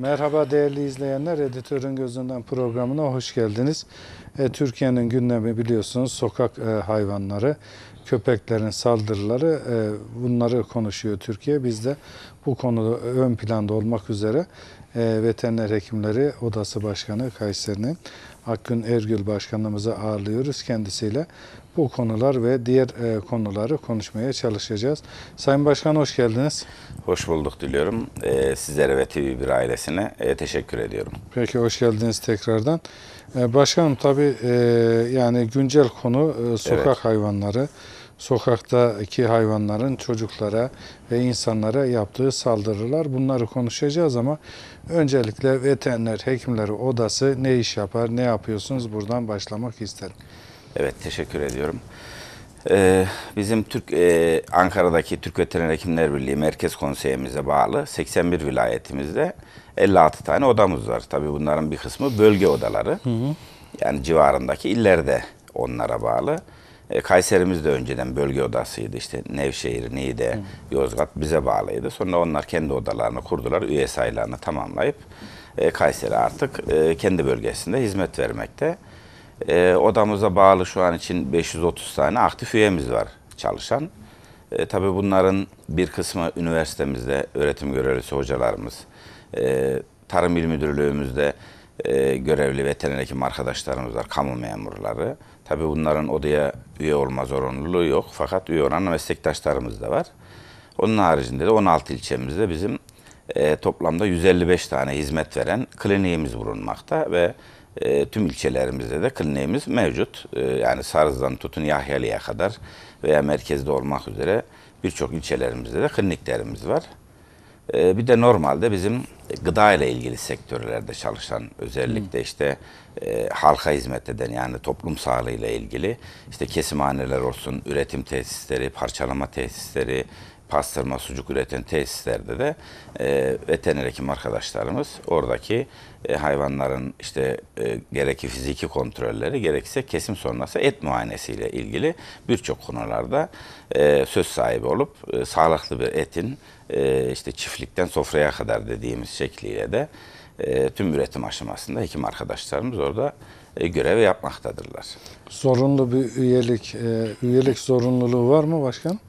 Merhaba değerli izleyenler, Editörün Gözünden programına hoş geldiniz. E, Türkiye'nin gündemi biliyorsunuz sokak e, hayvanları, köpeklerin saldırıları e, bunları konuşuyor Türkiye. Biz de bu konuda ön planda olmak üzere e, Veteriner Hekimleri Odası Başkanı Kayseri'nin Akgün Ergül Başkanımızı ağırlıyoruz. Kendisiyle bu konular ve diğer e, konuları konuşmaya çalışacağız. Sayın Başkan hoş geldiniz. Hoş bulduk diliyorum. E, sizlere ve TV1 ailesine e, teşekkür ediyorum. Peki hoş geldiniz tekrardan. E, başkanım tabi e, yani güncel konu e, sokak evet. hayvanları sokaktaki hayvanların çocuklara ve insanlara yaptığı saldırılar. Bunları konuşacağız ama öncelikle veteriner hekimleri odası ne iş yapar, ne yapıyorsunuz buradan başlamak isterim. Evet teşekkür ediyorum. Ee, bizim Türk e, Ankara'daki Türk Veteriner Hekimler Birliği Merkez Konseyimize bağlı 81 vilayetimizde 56 tane odamız var. Tabii bunların bir kısmı bölge odaları. Hı hı. Yani civarındaki illerde onlara bağlı. E, Kayserimiz de önceden bölge odasıydı. İşte Nevşehir, Niğde, hı. Yozgat bize bağlıydı. Sonra onlar kendi odalarını kurdular. Üye sayılarını tamamlayıp e, Kayseri artık e, kendi bölgesinde hizmet vermekte. E, odamıza bağlı şu an için 530 tane aktif üyemiz var çalışan. E, tabii bunların bir kısmı üniversitemizde öğretim görevlisi hocalarımız, e, Tarım İl Müdürlüğümüzde e, görevli veteriner hekim arkadaşlarımız var, kamu memurları. Tabii bunların odaya üye olma zorunluluğu yok fakat üye olan meslektaşlarımız da var. Onun haricinde de 16 ilçemizde bizim e, toplamda 155 tane hizmet veren kliniğimiz bulunmakta ve e, tüm ilçelerimizde de kliniğimiz mevcut. E, yani Sarız'dan tutun Yahyalı'ya kadar veya merkezde olmak üzere birçok ilçelerimizde de kliniklerimiz var. E, bir de normalde bizim gıda ile ilgili sektörlerde çalışan özellikle işte e, halka hizmet eden yani toplum sağlığı ile ilgili işte kesimhaneler olsun, üretim tesisleri, parçalama tesisleri, pastırma, sucuk üreten tesislerde de e, veteriner hekim arkadaşlarımız oradaki e, hayvanların işte e, gereki fiziki kontrolleri gerekse kesim sonrası et muayenesiyle ilgili birçok konularda e, söz sahibi olup e, sağlıklı bir etin e, işte çiftlikten sofraya kadar dediğimiz şekliyle de e, tüm üretim aşamasında hekim arkadaşlarımız orada e, görev yapmaktadırlar. Zorunlu bir üyelik, e, üyelik zorunluluğu var mı başkan?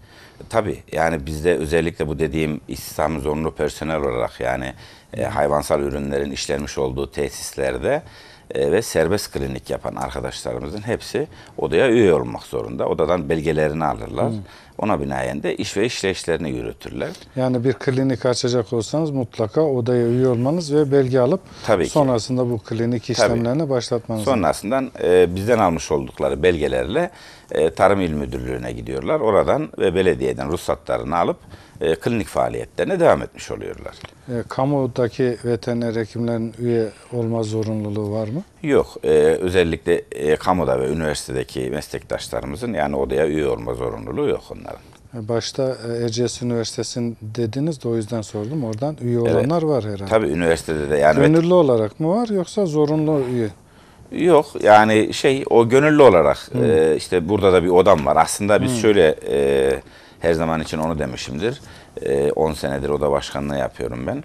Tabii yani bizde özellikle bu dediğim istihdam zorunlu personel olarak yani e, hayvansal ürünlerin işlenmiş olduğu tesislerde e, ve serbest klinik yapan arkadaşlarımızın hepsi odaya üye olmak zorunda. Odadan belgelerini alırlar. Hı. Ona binaen de iş ve işleyişlerini yürütürler. Yani bir klinik açacak olsanız mutlaka odaya üye olmanız ve belge alıp Tabii ki. sonrasında bu klinik işlemlerini başlatmanız Sonrasında e, bizden almış oldukları belgelerle e, Tarım İl Müdürlüğü'ne gidiyorlar. Oradan ve belediyeden ruhsatlarını alıp e, klinik faaliyetlerine devam etmiş oluyorlar. E, kamudaki veteriner hekimlerin üye olma zorunluluğu var mı? Yok. E, özellikle e, kamuda ve üniversitedeki meslektaşlarımızın yani odaya üye olma zorunluluğu yok onlar. Başta e, Erciyes Üniversitesi'nin dediniz de o yüzden sordum. Oradan üye evet. olanlar var herhalde. Tabii üniversitede de. Yani gönüllü evet. olarak mı var yoksa zorunlu üye? Yok yani şey o gönüllü olarak e, işte burada da bir odam var. Aslında biz hmm. şöyle e, her zaman için onu demişimdir. E, senedir oda başkanlığı yapıyorum ben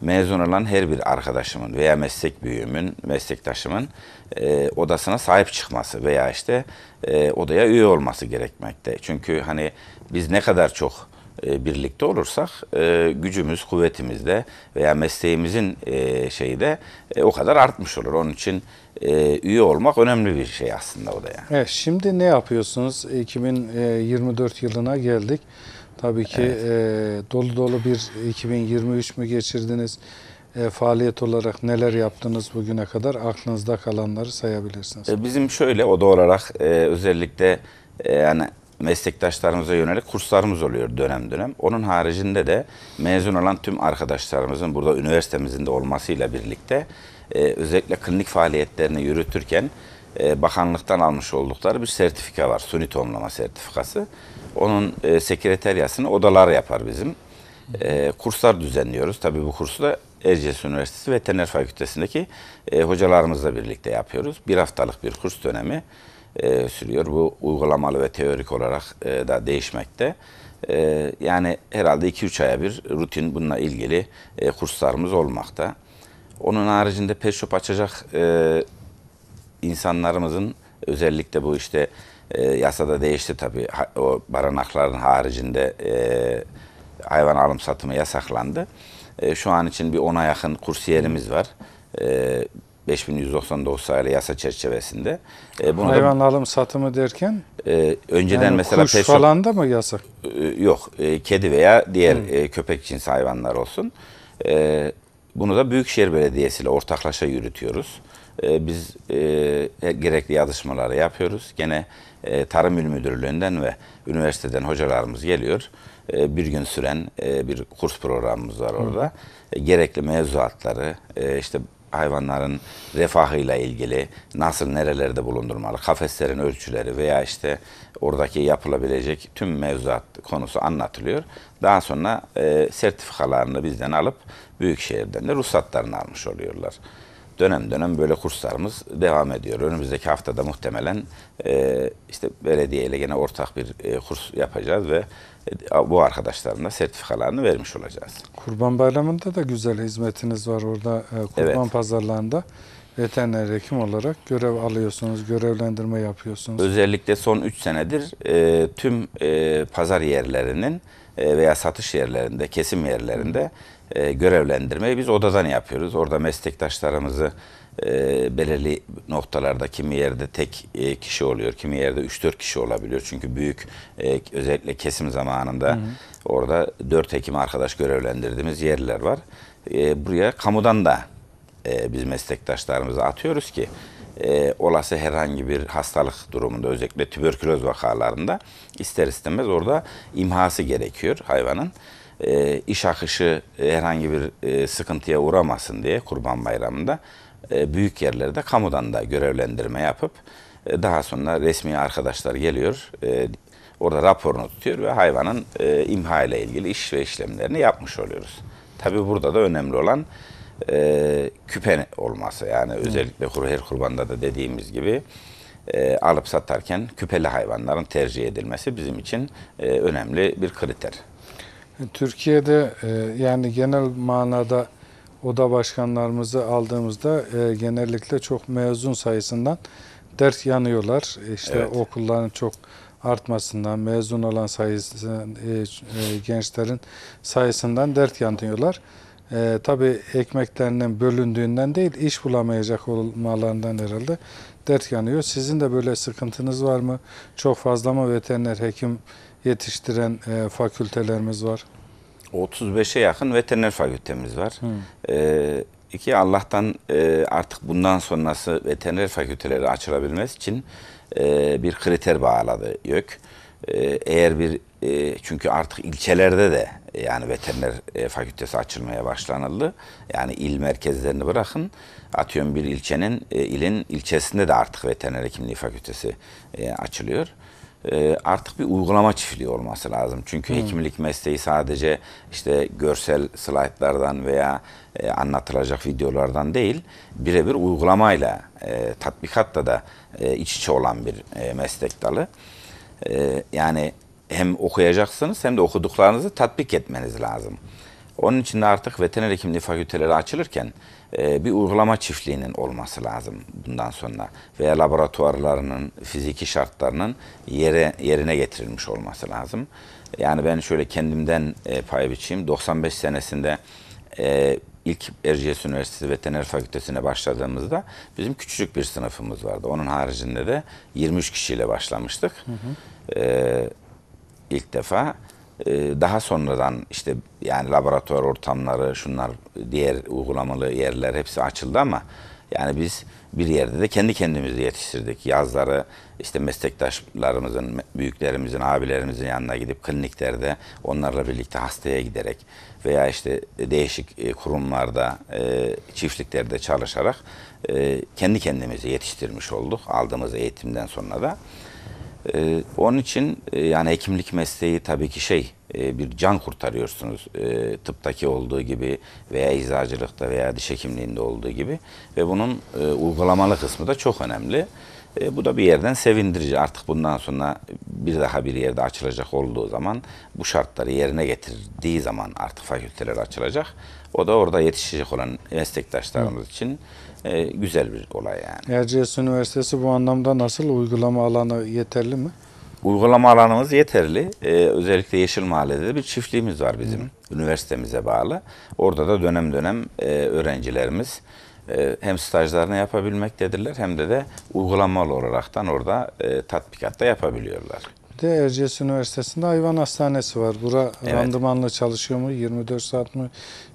mezun olan her bir arkadaşımın veya meslek büyüğümün, meslektaşımın e, odasına sahip çıkması veya işte e, odaya üye olması gerekmekte. Çünkü hani biz ne kadar çok e, birlikte olursak e, gücümüz, kuvvetimiz de veya mesleğimizin e, şeyi de e, o kadar artmış olur. Onun için e, üye olmak önemli bir şey aslında odaya. Evet, şimdi ne yapıyorsunuz? 2024 e, yılına geldik. Tabii ki evet. e, dolu dolu bir 2023 mü geçirdiniz? E, faaliyet olarak neler yaptınız bugüne kadar? Aklınızda kalanları sayabilirsiniz. E, bizim şöyle o olarak e, özellikle e, yani meslektaşlarımıza yönelik kurslarımız oluyor dönem dönem. Onun haricinde de mezun olan tüm arkadaşlarımızın burada üniversitemizin de olmasıyla birlikte e, özellikle klinik faaliyetlerini yürütürken e, bakanlıktan almış oldukları bir sertifika var. Suni tohumlama sertifikası. Onun e, sekreteryasını odalar yapar bizim. E, kurslar düzenliyoruz. Tabii bu kursu da Erciyes Üniversitesi Veteriner Fakültesindeki e, hocalarımızla birlikte yapıyoruz. Bir haftalık bir kurs dönemi e, sürüyor. Bu uygulamalı ve teorik olarak da değişmekte. yani herhalde 2-3 aya bir rutin bununla ilgili kurslarımız olmakta. Onun haricinde pet shop açacak insanlarımızın özellikle bu işte e, yasada değişti tabii ha, o baranakların haricinde e, hayvan alım satımı yasaklandı. E, şu an için bir ona yakın kursiyerimiz var. E, 5199 sayılı yasa çerçevesinde. E, bunu Hayvan da, alım satımı derken? E, önceden yani mesela kuş pet falan da mı yasak? E, yok. E, kedi veya diğer e, köpek cinsi hayvanlar olsun. E, bunu da Büyükşehir Belediyesi ile ortaklaşa yürütüyoruz e, biz e, gerekli yazışmaları yapıyoruz. Gene e, Tarım İl Müdürlüğü'nden ve üniversiteden hocalarımız geliyor. E, bir gün süren e, bir kurs programımız var orada. E, gerekli mevzuatları, e, işte hayvanların refahıyla ilgili nasıl nerelerde bulundurmalı, kafeslerin ölçüleri veya işte oradaki yapılabilecek tüm mevzuat konusu anlatılıyor. Daha sonra e, sertifikalarını bizden alıp Büyükşehir'den de ruhsatlarını almış oluyorlar dönem dönem böyle kurslarımız devam ediyor. Önümüzdeki haftada muhtemelen e, işte ile yine ortak bir e, kurs yapacağız ve e, bu arkadaşların da sertifikalarını vermiş olacağız. Kurban Bayramı'nda da güzel hizmetiniz var orada e, kurban evet. pazarlarında. Veteriner hekim olarak görev alıyorsunuz, görevlendirme yapıyorsunuz. Özellikle son 3 senedir e, tüm e, pazar yerlerinin e, veya satış yerlerinde, kesim yerlerinde e, görevlendirmeyi biz odadan yapıyoruz. Orada meslektaşlarımızı e, belirli noktalarda kimi yerde tek e, kişi oluyor, kimi yerde 3-4 kişi olabiliyor. Çünkü büyük e, özellikle kesim zamanında hı hı. orada 4 Ekim arkadaş görevlendirdiğimiz yerler var. E, buraya kamudan da e, biz meslektaşlarımızı atıyoruz ki e, olası herhangi bir hastalık durumunda özellikle tüberküloz vakalarında ister istemez orada imhası gerekiyor hayvanın e, iş akışı e, herhangi bir e, sıkıntıya uğramasın diye Kurban Bayramı'nda e, büyük yerlerde kamudan da görevlendirme yapıp e, daha sonra resmi arkadaşlar geliyor. E, orada raporunu tutuyor ve hayvanın e, imha ile ilgili iş ve işlemlerini yapmış oluyoruz. Tabii burada da önemli olan e, küpe olması yani evet. özellikle her kurbanda da dediğimiz gibi e, alıp satarken küpeli hayvanların tercih edilmesi bizim için e, önemli bir kriter. Türkiye'de e, yani genel manada oda başkanlarımızı aldığımızda e, genellikle çok mezun sayısından dert yanıyorlar. İşte evet. okulların çok artmasından, mezun olan sayısı, e, e, gençlerin sayısından dert yanıyorlar. E, tabii ekmeklerinin bölündüğünden değil, iş bulamayacak olmalarından herhalde dert yanıyor. Sizin de böyle sıkıntınız var mı? Çok fazla mı veteriner hekim yetiştiren e, fakültelerimiz var. 35'e yakın veteriner fakültemiz var. Hı. E, iki Allah'tan e, artık bundan sonrası veteriner fakülteleri açılabilmesi için e, bir kriter bağladı YÖK. E, eğer bir e, çünkü artık ilçelerde de e, yani veteriner e, fakültesi açılmaya başlanıldı. Yani il merkezlerini bırakın. Atıyorum bir ilçenin, e, ilin ilçesinde de artık veteriner hekimliği fakültesi e, açılıyor. Ee, artık bir uygulama çiftliği olması lazım. Çünkü hmm. hekimlik mesleği sadece işte görsel slaytlardan veya e, anlatılacak videolardan değil, birebir uygulamayla, e, tatbikatla da e, iç içe olan bir e, meslek dalı. E, yani hem okuyacaksınız hem de okuduklarınızı tatbik etmeniz lazım. Onun için de artık veteriner hekimliği fakülteleri açılırken ee, bir uygulama çiftliğinin olması lazım bundan sonra veya laboratuvarlarının fiziki şartlarının yere yerine getirilmiş olması lazım. Yani ben şöyle kendimden e, pay biçeyim. 95 senesinde e, ilk Erciyes Üniversitesi Veteriner Fakültesi'ne başladığımızda bizim küçücük bir sınıfımız vardı. Onun haricinde de 23 kişiyle başlamıştık. Hı hı. Ee, ilk defa ee, daha sonradan işte yani laboratuvar ortamları, şunlar diğer uygulamalı yerler hepsi açıldı ama yani biz bir yerde de kendi kendimizi yetiştirdik. Yazları işte meslektaşlarımızın, büyüklerimizin, abilerimizin yanına gidip kliniklerde onlarla birlikte hastaya giderek veya işte değişik e, kurumlarda, e, çiftliklerde çalışarak e, kendi kendimizi yetiştirmiş olduk aldığımız eğitimden sonra da. Ee, onun için e, yani hekimlik mesleği tabii ki şey e, bir can kurtarıyorsunuz e, tıptaki olduğu gibi veya eczacılıkta veya diş hekimliğinde olduğu gibi ve bunun uygulamalı kısmı da çok önemli. bu da bir yerden sevindirici artık bundan sonra bir daha bir yerde açılacak olduğu zaman bu şartları yerine getirdiği zaman artık fakülteler açılacak. O da orada yetişecek olan meslektaşlarımız için e, güzel bir olay yani. Erciyes Üniversitesi bu anlamda nasıl uygulama alanı yeterli mi? Uygulama alanımız yeterli. Ee, özellikle Yeşil Mahalle'de bir çiftliğimiz var bizim. Hı. Üniversitemize bağlı. Orada da dönem dönem e, öğrencilerimiz e, hem stajlarını yapabilmektedirler hem de de uygulamalı olaraktan orada e, tatbikatta yapabiliyorlar. Bir de Erciyes Üniversitesi'nde hayvan hastanesi var. Bura evet. randımanlı çalışıyor mu? 24 saat mi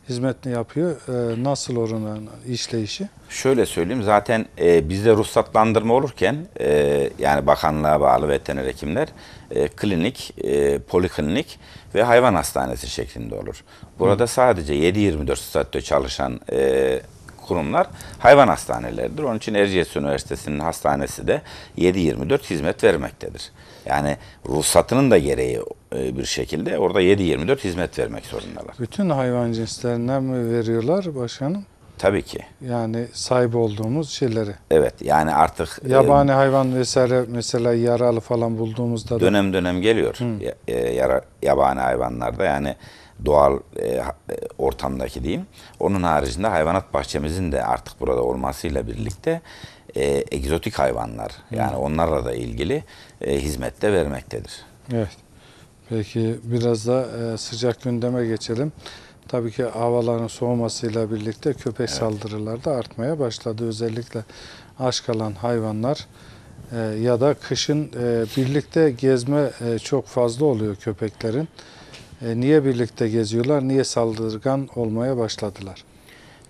hizmetini yapıyor? E, nasıl oranın işleyişi? Şöyle söyleyeyim zaten e, bizde ruhsatlandırma olurken e, yani bakanlığa bağlı veteriner hekimler e, klinik, e, poliklinik ve hayvan hastanesi şeklinde olur. Burada Hı. sadece 7-24 saatte çalışan e, kurumlar hayvan hastaneleridir. Onun için Erciyes Üniversitesi'nin hastanesi de 7-24 hizmet vermektedir. Yani ruhsatının da gereği e, bir şekilde orada 7-24 hizmet vermek zorundalar. Bütün hayvan cinslerinden mi veriyorlar başkanım? Tabii ki. Yani sahip olduğumuz şeyleri. Evet yani artık. E, yabani e, hayvan vesaire mesela yaralı falan bulduğumuzda. Dönem da... dönem geliyor Hı. E, yara, yabani hayvanlarda yani doğal e, e, ortamdaki diyeyim. Onun haricinde hayvanat bahçemizin de artık burada olmasıyla birlikte e, egzotik hayvanlar yani onlarla da ilgili e, hizmette vermektedir. Evet. Peki biraz da e, sıcak gündeme geçelim. Tabii ki havaların soğumasıyla birlikte köpek evet. saldırıları da artmaya başladı. Özellikle aç kalan hayvanlar e, ya da kışın e, birlikte gezme e, çok fazla oluyor köpeklerin. E, niye birlikte geziyorlar? Niye saldırgan olmaya başladılar?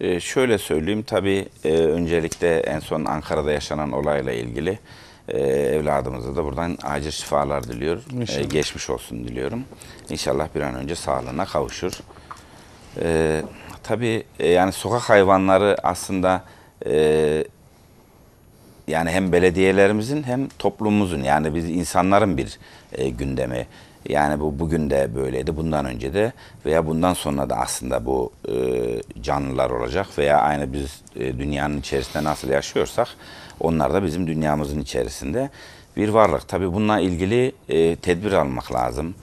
E, şöyle söyleyeyim tabii e, öncelikle en son Ankara'da yaşanan olayla ilgili e, evladımıza da buradan acil şifalar diliyorum, E, geçmiş olsun diliyorum. İnşallah bir an önce sağlığına kavuşur. E, tabii e, yani sokak hayvanları aslında e, yani hem belediyelerimizin hem toplumumuzun yani biz insanların bir e, gündemi. Yani bu bugün de böyleydi, bundan önce de veya bundan sonra da aslında bu e, canlılar olacak veya aynı biz e, dünyanın içerisinde nasıl yaşıyorsak onlar da bizim dünyamızın içerisinde bir varlık. Tabii bununla ilgili e, tedbir almak lazım,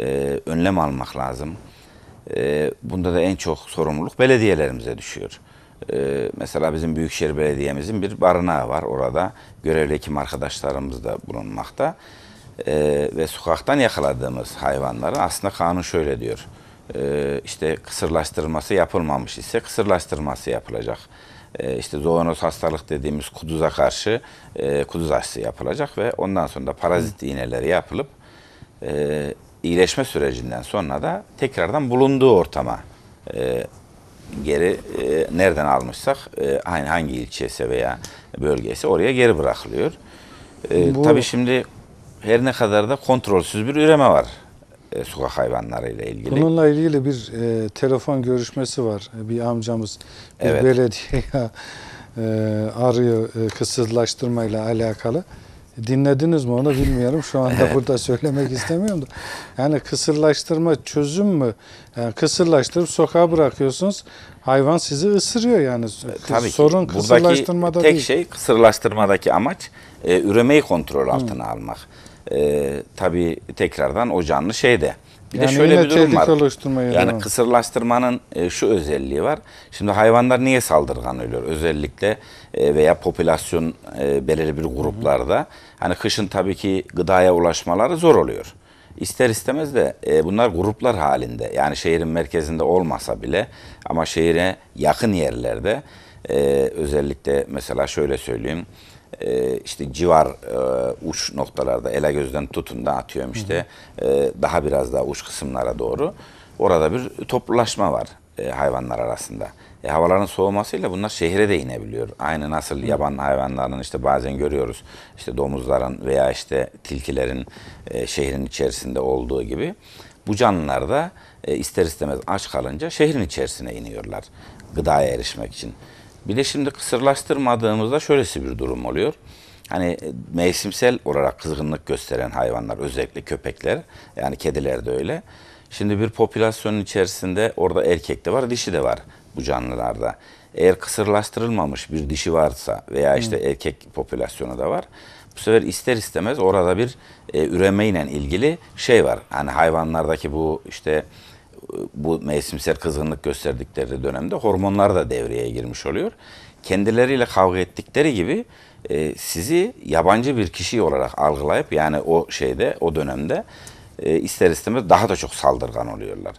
e, önlem almak lazım. E, bunda da en çok sorumluluk belediyelerimize düşüyor. Ee, mesela bizim Büyükşehir Belediye'mizin bir barınağı var. Orada görevli hekim arkadaşlarımız da bulunmakta e, ve sokaktan yakaladığımız hayvanların aslında kanun şöyle diyor. E, işte kısırlaştırması yapılmamış ise kısırlaştırması yapılacak. E, işte zoonoz hastalık dediğimiz kuduza karşı e, kuduz aşısı yapılacak ve ondan sonra da parazit iğneleri yapılıp e, iyileşme sürecinden sonra da tekrardan bulunduğu ortama e, geri e, nereden almışsak e, hangi, hangi ilçeyse veya bölgeyse oraya geri bırakılıyor. E, Bu... Tabii şimdi her ne kadar da kontrolsüz bir üreme var e, sokak hayvanlarıyla ilgili. Bununla ilgili bir e, telefon görüşmesi var. E, bir amcamız bir evet. belediye e, arıyor e, kısırlaştırmayla alakalı. Dinlediniz mi onu bilmiyorum. Şu anda burada söylemek istemiyorum da. Yani kısırlaştırma çözüm mü? Yani kısırlaştırıp sokağa bırakıyorsunuz. Hayvan sizi ısırıyor yani. E, tabii Sorun ki. kısırlaştırmada Buradaki değil. tek şey kısırlaştırmadaki amaç e, üremeyi kontrol altına Hı. almak e, tabii tekrardan o canlı şeyde. Bir yani de şöyle bir durum var. Yani var. kısırlaştırmanın e, şu özelliği var. Şimdi hayvanlar niye saldırgan ölüyor? Özellikle e, veya popülasyon e, belirli bir gruplarda. Hı hı. Hani kışın tabii ki gıdaya ulaşmaları zor oluyor. İster istemez de e, bunlar gruplar halinde. Yani şehrin merkezinde olmasa bile ama şehire yakın yerlerde e, özellikle mesela şöyle söyleyeyim e, işte civar e, uç noktalarda ele gözden tutun da atıyorum işte e, daha biraz daha uç kısımlara doğru orada bir toplulaşma var e, hayvanlar arasında. E, havaların soğumasıyla bunlar şehre de inebiliyor. Aynı nasıl yaban hayvanlarının işte bazen görüyoruz işte domuzların veya işte tilkilerin e, şehrin içerisinde olduğu gibi bu canlılar da e, ister istemez aç kalınca şehrin içerisine iniyorlar gıdaya erişmek için. Bir de şimdi kısırlaştırmadığımızda şöylesi bir durum oluyor. Hani e, mevsimsel olarak kızgınlık gösteren hayvanlar özellikle köpekler yani kediler de öyle. Şimdi bir popülasyonun içerisinde orada erkek de var dişi de var bu canlılarda. Eğer kısırlaştırılmamış bir dişi varsa veya işte hmm. erkek popülasyonu da var. Bu sefer ister istemez orada bir e, üremeyle ilgili şey var. Hani hayvanlardaki bu işte bu mevsimsel kızgınlık gösterdikleri dönemde hormonlar da devreye girmiş oluyor. Kendileriyle kavga ettikleri gibi e, sizi yabancı bir kişi olarak algılayıp yani o şeyde o dönemde e, ister istemez daha da çok saldırgan oluyorlar.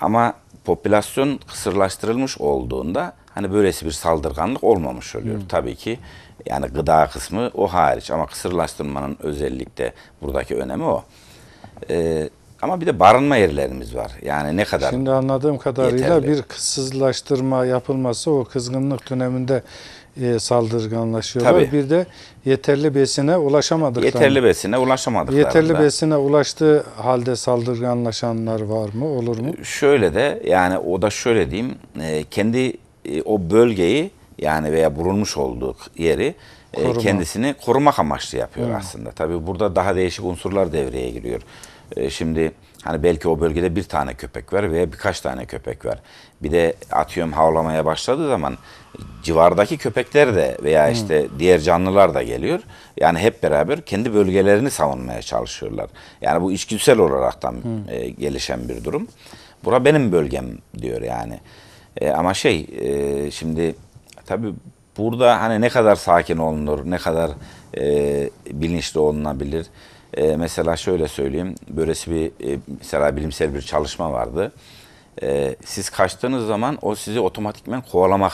Ama popülasyon kısırlaştırılmış olduğunda hani böylesi bir saldırganlık olmamış oluyor. Hmm. Tabii ki yani gıda kısmı o hariç ama kısırlaştırmanın özellikle buradaki önemi o. Ee, ama bir de barınma yerlerimiz var. Yani ne kadar Şimdi anladığım kadarıyla yeterli. bir kısızlaştırma yapılması o kızgınlık döneminde e, saldırganlaşıyorlar. Tabii. Bir de yeterli besine ulaşamadıkları. Yeterli besine ulaşamadıkları. Yeterli besine ulaştığı halde saldırganlaşanlar var mı? Olur mu? Şöyle de yani o da şöyle diyeyim. E, kendi e, o bölgeyi yani veya bulunmuş olduk yeri Koruma. E, kendisini korumak amaçlı yapıyor Hı. aslında. Tabii burada daha değişik unsurlar devreye giriyor. E, şimdi hani belki o bölgede bir tane köpek var veya birkaç tane köpek var. Bir de atıyorum havlamaya başladığı zaman civardaki köpekler de veya hmm. işte hmm. diğer canlılar da geliyor. Yani hep beraber kendi bölgelerini savunmaya çalışıyorlar. Yani bu içgüdüsel olaraktan hmm. e, gelişen bir durum. Bura benim bölgem diyor yani. E, ama şey e, şimdi tabii burada hani ne kadar sakin olunur, ne kadar e, bilinçli olunabilir. E, mesela şöyle söyleyeyim, böylesi bir e, mesela bilimsel bir çalışma vardı. E, siz kaçtığınız zaman o sizi otomatikmen kovalamak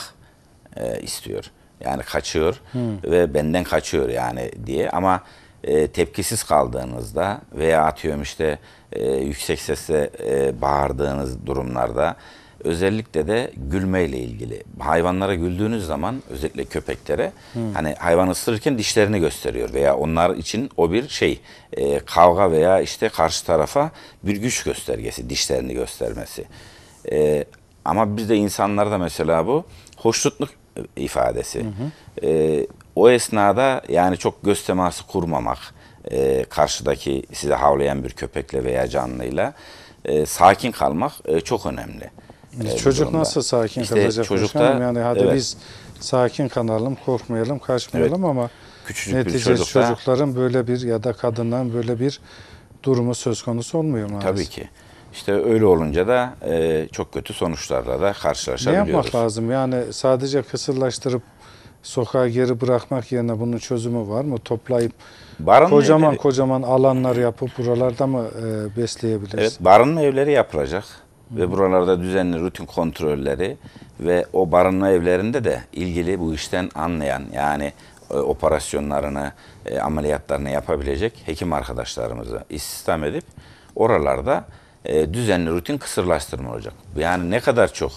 e, istiyor. Yani kaçıyor hmm. ve benden kaçıyor yani diye ama e, tepkisiz kaldığınızda veya atıyorum işte e, yüksek sesle e, bağırdığınız durumlarda Özellikle de gülmeyle ilgili. Hayvanlara güldüğünüz zaman özellikle köpeklere hmm. hani hayvan ısırırken dişlerini gösteriyor veya onlar için o bir şey e, kavga veya işte karşı tarafa bir güç göstergesi dişlerini göstermesi. E, ama bizde insanlarda mesela bu hoşnutluk ifadesi. Hı E, o esnada yani çok göz teması kurmamak e, karşıdaki size havlayan bir köpekle veya canlıyla e, sakin kalmak e, çok önemli. E, çocuk nasıl sakin işte kalacak çocukta, başkanım? Yani hadi evet. biz sakin kalalım, korkmayalım, kaçmayalım evet. ama Küçücük neticede çocukta, çocukların böyle bir ya da kadından böyle bir durumu söz konusu olmuyor maalesef. Tabii ki. İşte öyle olunca da e, çok kötü sonuçlarla da karşılaşabiliyoruz. Ne yapmak lazım? Yani sadece kısırlaştırıp sokağa geri bırakmak yerine bunun çözümü var mı? Toplayıp barınma kocaman evleri... kocaman alanlar yapıp buralarda mı e, besleyebiliriz? Evet, barınma evleri yapılacak ve buralarda düzenli rutin kontrolleri ve o barınma evlerinde de ilgili bu işten anlayan yani e, operasyonlarını, e, ameliyatlarını yapabilecek hekim arkadaşlarımızı istihdam edip oralarda e, düzenli rutin kısırlaştırma olacak. Yani ne kadar çok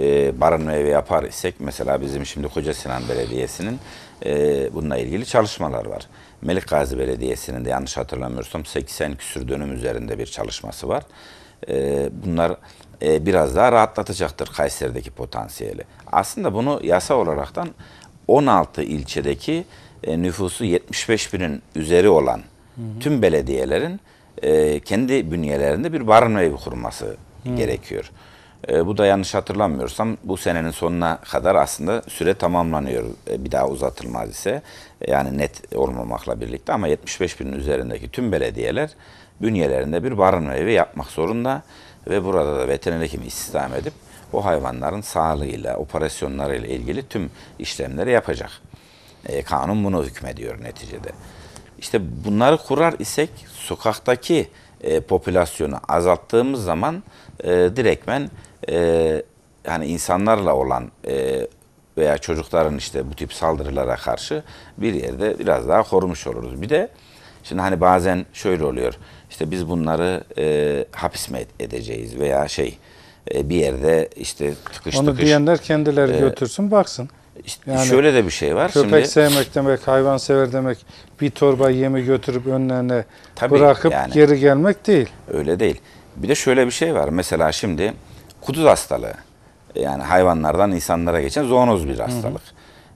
e, barınma evi yapar isek mesela bizim şimdi Koca Sinan Belediyesi'nin e, bununla ilgili çalışmalar var. Melik Gazi Belediyesi'nin de yanlış hatırlamıyorsam 80 küsür dönüm üzerinde bir çalışması var e, bunlar e, biraz daha rahatlatacaktır Kayseri'deki potansiyeli. Aslında bunu yasa olaraktan 16 ilçedeki e, nüfusu 75 binin üzeri olan hı hı. tüm belediyelerin e, kendi bünyelerinde bir barınma evi kurması hı. gerekiyor. E, bu da yanlış hatırlamıyorsam bu senenin sonuna kadar aslında süre tamamlanıyor. E, bir daha uzatılmaz ise yani net olmamakla birlikte ama 75 binin üzerindeki tüm belediyeler bünyelerinde bir barınma evi yapmak zorunda ve burada da veteriner hekimi istihdam edip o hayvanların sağlığıyla, operasyonlarıyla ilgili tüm işlemleri yapacak. E, kanun bunu hükmediyor neticede. İşte bunları kurar isek sokaktaki e, popülasyonu azalttığımız zaman e, direktmen e, yani insanlarla olan e, veya çocukların işte bu tip saldırılara karşı bir yerde biraz daha korumuş oluruz. Bir de Şimdi hani bazen şöyle oluyor. İşte biz bunları e, hapis mi edeceğiz veya şey e, bir yerde işte tıkış Onu tıkış. Onu diyenler kendileri e, götürsün baksın. İşte yani şöyle de bir şey var. Köpek Şimdi, sevmek demek, hayvan sever demek bir torba yemi götürüp önlerine tabii, bırakıp yani, geri gelmek değil. Öyle değil. Bir de şöyle bir şey var. Mesela şimdi kuduz hastalığı yani hayvanlardan insanlara geçen zoonoz bir hastalık.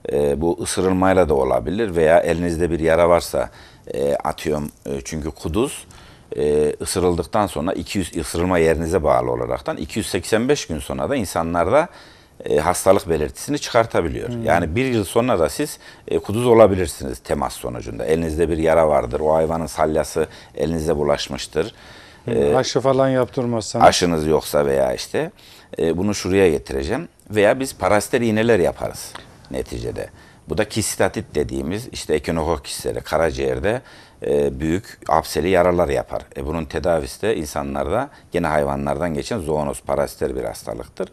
Hı hı. E, bu ısırılmayla da olabilir veya elinizde bir yara varsa e, atıyorum. E, çünkü kuduz e, ısırıldıktan sonra 200 ısırılma yerinize bağlı olaraktan 285 gün sonra da insanlarda hastalık belirtisini çıkartabiliyor. Hmm. Yani bir yıl sonra da siz e, kuduz olabilirsiniz temas sonucunda. Elinizde bir yara vardır. O hayvanın salyası elinize bulaşmıştır. Hmm. Aşı falan yaptırmazsanız. Aşınız yoksa veya işte bunu şuraya getireceğim. Veya biz parasiter iğneler yaparız neticede. Bu da kistatit dediğimiz işte ekinokok kistleri karaciğerde e, büyük abseli yaralar yapar. E, bunun tedavisi de insanlarda gene hayvanlardan geçen zoonoz paraziter bir hastalıktır.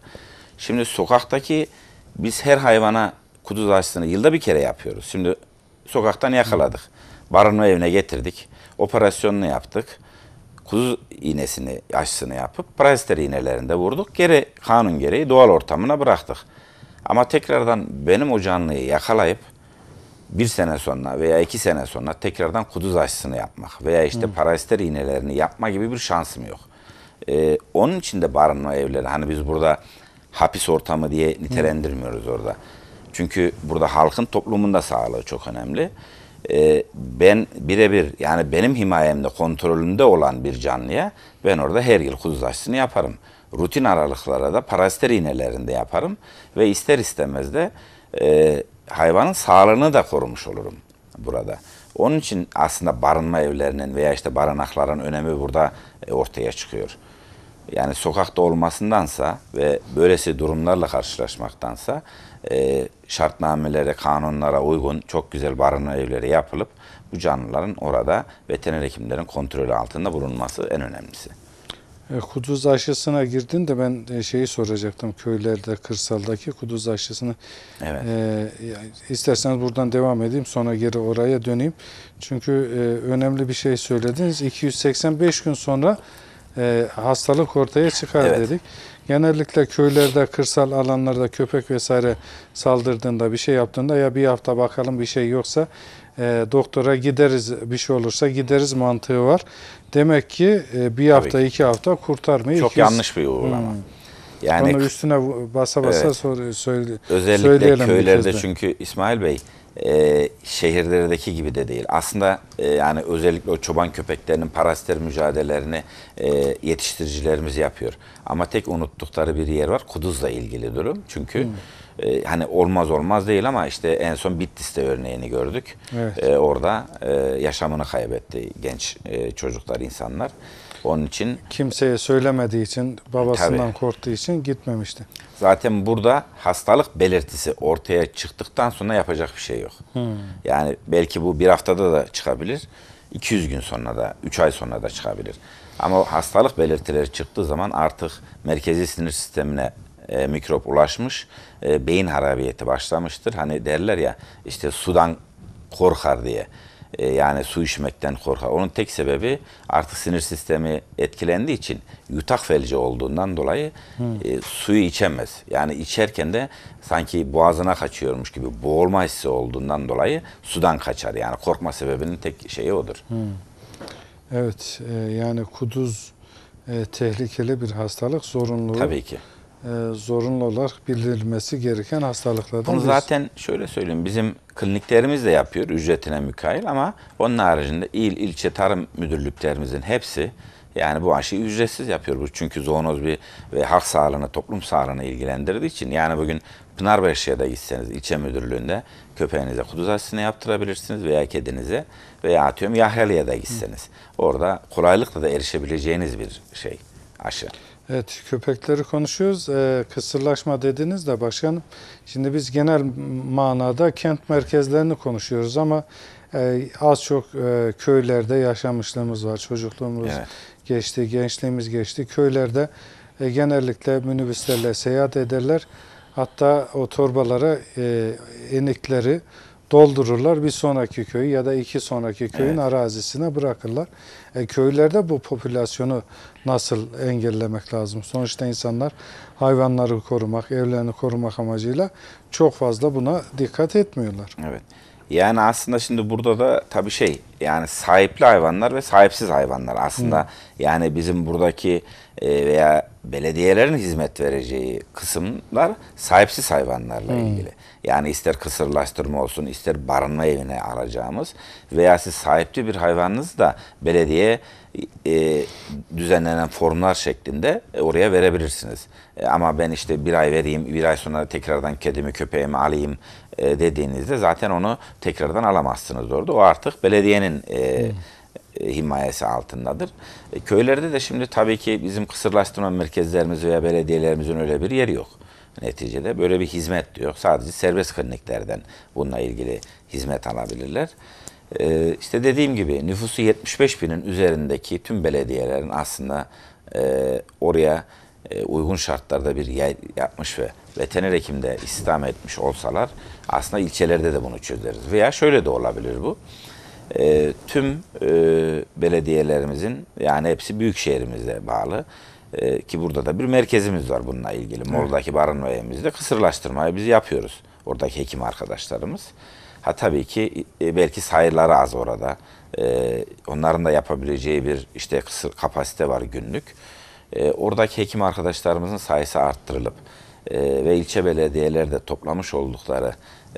Şimdi sokaktaki biz her hayvana kuduz aşısını yılda bir kere yapıyoruz. Şimdi sokaktan yakaladık. Barınma evine getirdik. Operasyonunu yaptık. Kuduz iğnesini, aşısını yapıp paraziter iğnelerinde vurduk. Geri kanun gereği doğal ortamına bıraktık. Ama tekrardan benim o canlıyı yakalayıp bir sene sonra veya iki sene sonra tekrardan kuduz aşısını yapmak veya işte Hı. Hmm. paraziter iğnelerini yapma gibi bir şansım yok. Ee, onun için de barınma evleri hani biz burada hapis ortamı diye hmm. nitelendirmiyoruz Hı. orada. Çünkü burada halkın toplumun da sağlığı çok önemli. Ee, ben birebir yani benim himayemde kontrolümde olan bir canlıya ben orada her yıl kuduz aşısını yaparım rutin aralıklara da parasiter iğnelerinde yaparım ve ister istemez de e, hayvanın sağlığını da korumuş olurum burada. Onun için aslında barınma evlerinin veya işte barınakların önemi burada e, ortaya çıkıyor. Yani sokakta olmasındansa ve böylesi durumlarla karşılaşmaktansa e, şartnamelere, kanunlara uygun çok güzel barınma evleri yapılıp bu canlıların orada veteriner hekimlerin kontrolü altında bulunması en önemlisi. E, kuduz aşısına girdin de ben e, şeyi soracaktım köylerde, kırsaldaki kuduz aşısını. Evet. E, isterseniz buradan devam edeyim sonra geri oraya döneyim. Çünkü e, önemli bir şey söylediniz. 285 gün sonra e, hastalık ortaya çıkar evet. dedik. Genellikle köylerde, kırsal alanlarda köpek vesaire saldırdığında, bir şey yaptığında ya bir hafta bakalım bir şey yoksa e, doktora gideriz bir şey olursa gideriz mantığı var. Demek ki e, bir hafta Tabii. iki hafta kurtarmayı. Çok 200... yanlış bir uygulama. Hmm. Yani Onu üstüne basa basa evet. sor, söyle, Özellikle söyleyelim. köylerde çünkü İsmail Bey e, şehirlerdeki gibi de değil. Aslında e, yani özellikle o çoban köpeklerinin parasiter mücadelelerini e, yetiştiricilerimiz yapıyor. Ama tek unuttukları bir yer var Kuduz'la ilgili durum. Çünkü hmm e, hani olmaz olmaz değil ama işte en son Bitlis'te örneğini gördük. Evet. E, orada e, yaşamını kaybetti genç e, çocuklar, insanlar. Onun için kimseye söylemediği için, babasından tabii. korktuğu için gitmemişti. Zaten burada hastalık belirtisi ortaya çıktıktan sonra yapacak bir şey yok. Hmm. Yani belki bu bir haftada da çıkabilir. 200 gün sonra da, 3 ay sonra da çıkabilir. Ama hastalık belirtileri çıktığı zaman artık merkezi sinir sistemine e, mikrop ulaşmış, e, beyin harabiyeti başlamıştır. Hani derler ya işte sudan korkar diye. E, yani su içmekten korkar. Onun tek sebebi artık sinir sistemi etkilendiği için yutak felci olduğundan dolayı e, suyu içemez. Yani içerken de sanki boğazına kaçıyormuş gibi boğulma hissi olduğundan dolayı sudan kaçar. Yani korkma sebebinin tek şeyi odur. Hmm. Evet e, yani kuduz e, tehlikeli bir hastalık zorunlu. Tabii ki e, zorunlu olarak bildirilmesi gereken hastalıklardan Bunu zaten şöyle söyleyeyim. Bizim kliniklerimiz de yapıyor ücretine mükail ama onun haricinde il, ilçe, tarım müdürlüklerimizin hepsi yani bu aşıyı ücretsiz yapıyor. bu Çünkü zoonoz bir ve halk sağlığını, toplum sağlığını ilgilendirdiği için. Yani bugün Pınarbaşı'ya da gitseniz ilçe müdürlüğünde köpeğinize kuduz aşısını yaptırabilirsiniz veya kedinize veya atıyorum Yahyalı'ya da gitseniz. Hı. Orada kolaylıkla da erişebileceğiniz bir şey aşı. Evet, köpekleri konuşuyoruz. Ee, kısırlaşma dediniz de başkanım. Şimdi biz genel manada kent merkezlerini konuşuyoruz ama e, az çok e, köylerde yaşamışlığımız var. Çocukluğumuz evet. geçti, gençliğimiz geçti. Köylerde e, genellikle minibüslerle seyahat ederler. Hatta o torbalara e, enikleri, doldururlar. Bir sonraki köyü ya da iki sonraki köyün evet. arazisine bırakırlar. E, köylerde bu popülasyonu nasıl engellemek lazım? Sonuçta insanlar hayvanları korumak, evlerini korumak amacıyla çok fazla buna dikkat etmiyorlar. Evet. Yani aslında şimdi burada da tabii şey yani sahipli hayvanlar ve sahipsiz hayvanlar aslında Hı. yani bizim buradaki e, veya belediyelerin hizmet vereceği kısımlar sahipsiz hayvanlarla Hı. ilgili. Yani ister kısırlaştırma olsun, ister barınma evine alacağımız veya siz sahipli bir hayvanınız da belediye e, düzenlenen formlar şeklinde e, oraya verebilirsiniz. E, ama ben işte bir ay vereyim, bir ay sonra tekrardan kedimi köpeğimi alayım e, dediğinizde zaten onu tekrardan alamazsınız orada. O artık belediyenin e, hmm himayesi altındadır. E, köylerde de şimdi tabii ki bizim kısırlaştırma merkezlerimiz veya belediyelerimizin öyle bir yeri yok. Neticede böyle bir hizmet diyor. Sadece serbest kliniklerden bununla ilgili hizmet alabilirler. Ee, işte dediğim gibi nüfusu 75 binin üzerindeki tüm belediyelerin aslında e, oraya e, uygun şartlarda bir yer yapmış ve veteriner hekimde istihdam etmiş olsalar aslında ilçelerde de bunu çözeriz. Veya şöyle de olabilir bu. E, tüm e, belediyelerimizin yani hepsi büyük şehrimize bağlı e, ki burada da bir merkezimiz var bununla ilgili. Evet. Mor'daki barınma evimizde kısırlaştırmayı biz yapıyoruz. Oradaki hekim arkadaşlarımız. Ha tabii ki e, belki sayıları az orada. E, onların da yapabileceği bir işte kısır kapasite var günlük. oradaki hekim arkadaşlarımızın sayısı arttırılıp e, ve ilçe belediyelerde toplamış oldukları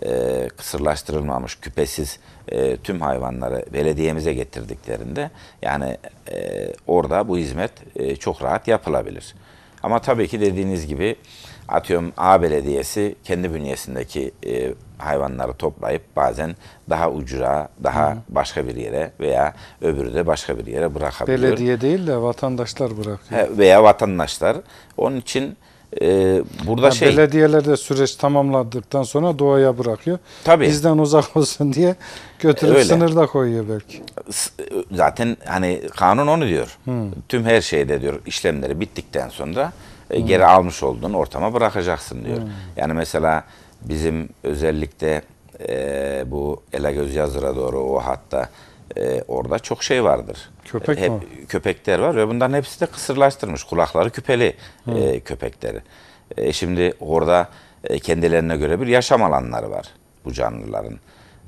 e, kısırlaştırılmamış küpesiz e, tüm hayvanları belediyemize getirdiklerinde yani e, orada bu hizmet e, çok rahat yapılabilir. Ama tabii ki dediğiniz gibi atıyorum A belediyesi kendi bünyesindeki e, hayvanları toplayıp bazen daha ucura, daha Hı. başka bir yere veya öbürü de başka bir yere bırakabiliyor. Belediye değil de vatandaşlar bırakıyor. He, veya vatandaşlar. Onun için ee, burada yani şey belediyelerde süreç tamamladıktan sonra doğaya bırakıyor. Tabii. Bizden uzak olsun diye götürüp Öyle. sınırda koyuyor belki. Zaten hani kanun onu diyor. Hmm. Tüm her şeyde diyor işlemleri bittikten sonra hmm. geri almış olduğun ortama bırakacaksın diyor. Hmm. Yani mesela bizim özellikle e, bu Elagöz Yazır'a doğru o hatta e, orada çok şey vardır. Köpek hep, mi? Köpekler var ve bunların hepsi de kısırlaştırmış. Kulakları küpeli e, köpekleri. E, şimdi orada e, kendilerine göre bir yaşam alanları var bu canlıların.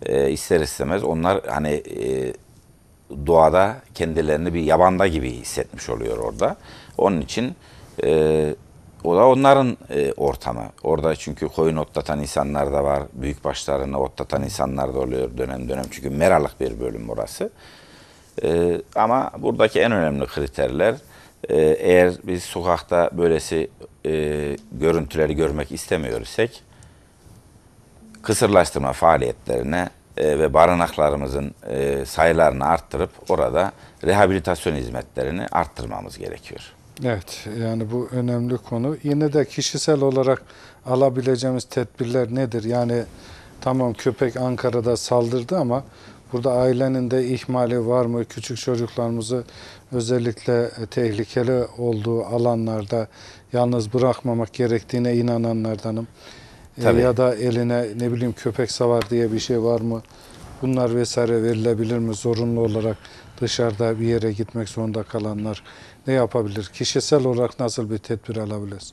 E, ister istemez onlar hani e, doğada kendilerini bir yabanda gibi hissetmiş oluyor orada. Onun için e, o da onların e, ortamı. Orada çünkü koyun otlatan insanlar da var. büyük Büyükbaşlarını otlatan insanlar da oluyor dönem dönem. Çünkü meralık bir bölüm orası. Ee, ama buradaki en önemli kriterler e, eğer biz sokakta böylesi e, görüntüleri görmek istemiyorsak kısırlaştırma faaliyetlerine e, ve barınaklarımızın e, sayılarını arttırıp orada rehabilitasyon hizmetlerini arttırmamız gerekiyor. Evet yani bu önemli konu. Yine de kişisel olarak alabileceğimiz tedbirler nedir? Yani tamam köpek Ankara'da saldırdı ama Burada ailenin de ihmali var mı? Küçük çocuklarımızı özellikle e, tehlikeli olduğu alanlarda yalnız bırakmamak gerektiğine inananlardanım. E, Tabii. Ya da eline ne bileyim köpek savar diye bir şey var mı? Bunlar vesaire verilebilir mi? Zorunlu olarak dışarıda bir yere gitmek zorunda kalanlar ne yapabilir? Kişisel olarak nasıl bir tedbir alabiliriz?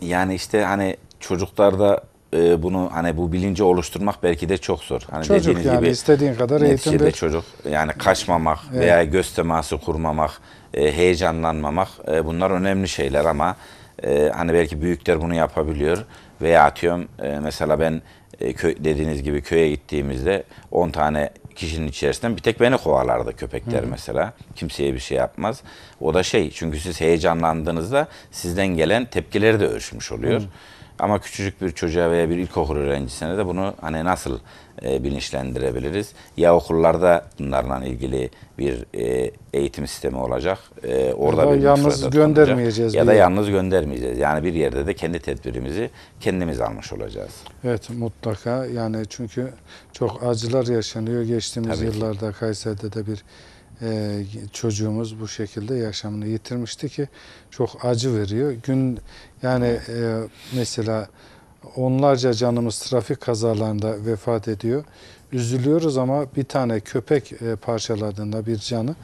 Yani işte hani çocuklarda e, bunu hani bu bilinci oluşturmak belki de çok zor. Hani çocuk yani gibi, istediğin kadar eğitimde. çocuk yani kaçmamak evet. veya göz teması kurmamak, e, heyecanlanmamak e, bunlar önemli şeyler ama e, hani belki büyükler bunu yapabiliyor veya atıyorum e, mesela ben e, köy, dediğiniz gibi köye gittiğimizde 10 tane kişinin içerisinden bir tek beni kovalardı köpekler Hı. mesela. Kimseye bir şey yapmaz. O da şey çünkü siz heyecanlandığınızda sizden gelen tepkileri de ölçmüş oluyor. Hı. Ama küçücük bir çocuğa veya bir ilkokul öğrencisine de bunu hani nasıl e, bilinçlendirebiliriz? Ya okullarda bunlarla ilgili bir e, eğitim sistemi olacak. E, orada ya bir yalnız göndermeyeceğiz. Ya da yalnız göndermeyeceğiz. Yani bir yerde de kendi tedbirimizi kendimiz almış olacağız. Evet mutlaka. Yani çünkü çok acılar yaşanıyor. Geçtiğimiz Tabii yıllarda ki. Kayseri'de de bir ee, çocuğumuz bu şekilde yaşamını yitirmişti ki çok acı veriyor. Gün yani e, mesela onlarca canımız trafik kazalarında vefat ediyor. Üzülüyoruz ama bir tane köpek e, parçaladığında bir canı